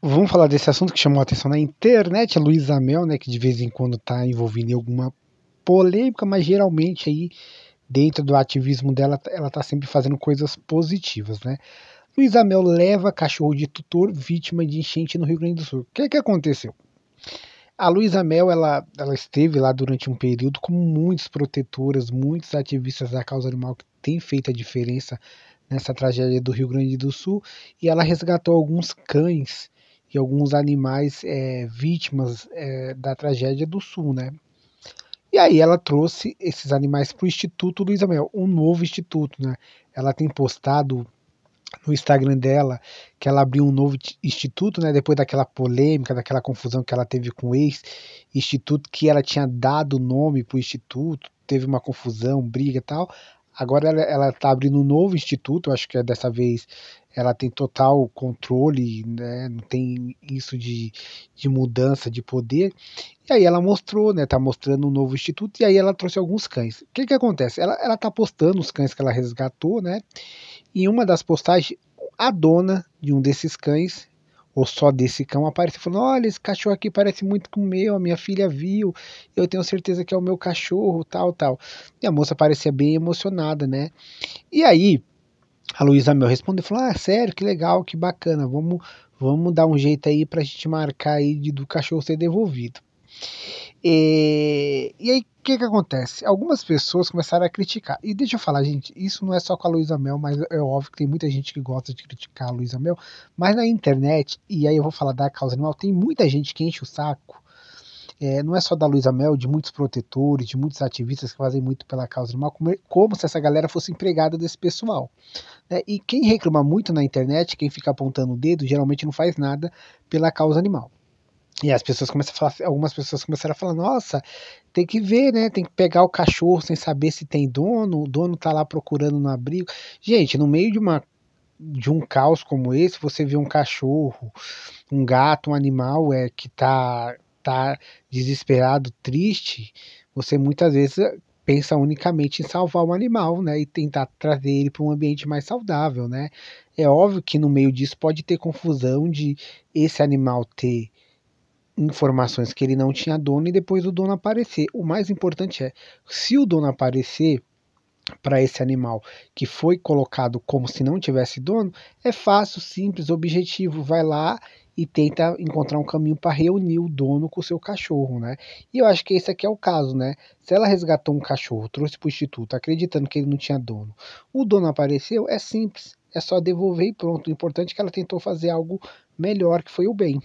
Vamos falar desse assunto que chamou a atenção na internet, a Luísa Mel, né, que de vez em quando está envolvida em alguma polêmica, mas geralmente aí dentro do ativismo dela, ela está sempre fazendo coisas positivas, né? Luísa Mel leva cachorro de tutor vítima de enchente no Rio Grande do Sul. O que é que aconteceu? A Luísa Mel, ela, ela esteve lá durante um período com muitas protetoras, muitos ativistas da causa animal que tem feito a diferença nessa tragédia do Rio Grande do Sul, e ela resgatou alguns cães e alguns animais é, vítimas é, da tragédia do Sul, né? E aí ela trouxe esses animais para o Instituto Luiz Amel, um novo instituto, né? Ela tem postado no Instagram dela que ela abriu um novo instituto, né? Depois daquela polêmica, daquela confusão que ela teve com o ex-instituto, que ela tinha dado o nome para o instituto, teve uma confusão, briga e tal. Agora ela está abrindo um novo instituto, acho que é dessa vez ela tem total controle, né? não tem isso de, de mudança de poder. E aí ela mostrou, né? Tá mostrando um novo instituto e aí ela trouxe alguns cães. O que que acontece? Ela, ela tá postando os cães que ela resgatou, né? Em uma das postagens, a dona de um desses cães ou só desse cão aparece falando: olha, esse cachorro aqui parece muito com o meu, a minha filha viu, eu tenho certeza que é o meu cachorro, tal, tal. E a moça parecia bem emocionada, né? E aí a Luísa Mel respondeu: falou, ah, sério, que legal, que bacana, vamos, vamos dar um jeito aí pra gente marcar aí de, do cachorro ser devolvido. E, e aí, o que, que acontece? Algumas pessoas começaram a criticar. E deixa eu falar, gente, isso não é só com a Luísa Mel, mas é óbvio que tem muita gente que gosta de criticar a Luísa Mel. Mas na internet, e aí eu vou falar da causa animal, tem muita gente que enche o saco. É, não é só da Luísa Mel, de muitos protetores, de muitos ativistas que fazem muito pela causa animal, como, como se essa galera fosse empregada desse pessoal. Né? E quem reclama muito na internet, quem fica apontando o dedo, geralmente não faz nada pela causa animal. E as pessoas começam a falar, algumas pessoas começaram a falar, nossa, tem que ver, né? Tem que pegar o cachorro sem saber se tem dono, o dono tá lá procurando no abrigo. Gente, no meio de uma de um caos como esse, você vê um cachorro, um gato, um animal é que tá tá desesperado, triste, você muitas vezes eh, pensa unicamente em salvar o um animal, né, e tentar trazer ele para um ambiente mais saudável, né? É óbvio que no meio disso pode ter confusão de esse animal ter informações que ele não tinha dono e depois o dono aparecer. O mais importante é, se o dono aparecer para esse animal que foi colocado como se não tivesse dono, é fácil, simples, objetivo, vai lá e tenta encontrar um caminho para reunir o dono com o seu cachorro, né? E eu acho que esse aqui é o caso, né? Se ela resgatou um cachorro, trouxe para o instituto, acreditando que ele não tinha dono, o dono apareceu, é simples, é só devolver e pronto. O importante é que ela tentou fazer algo melhor, que foi o bem.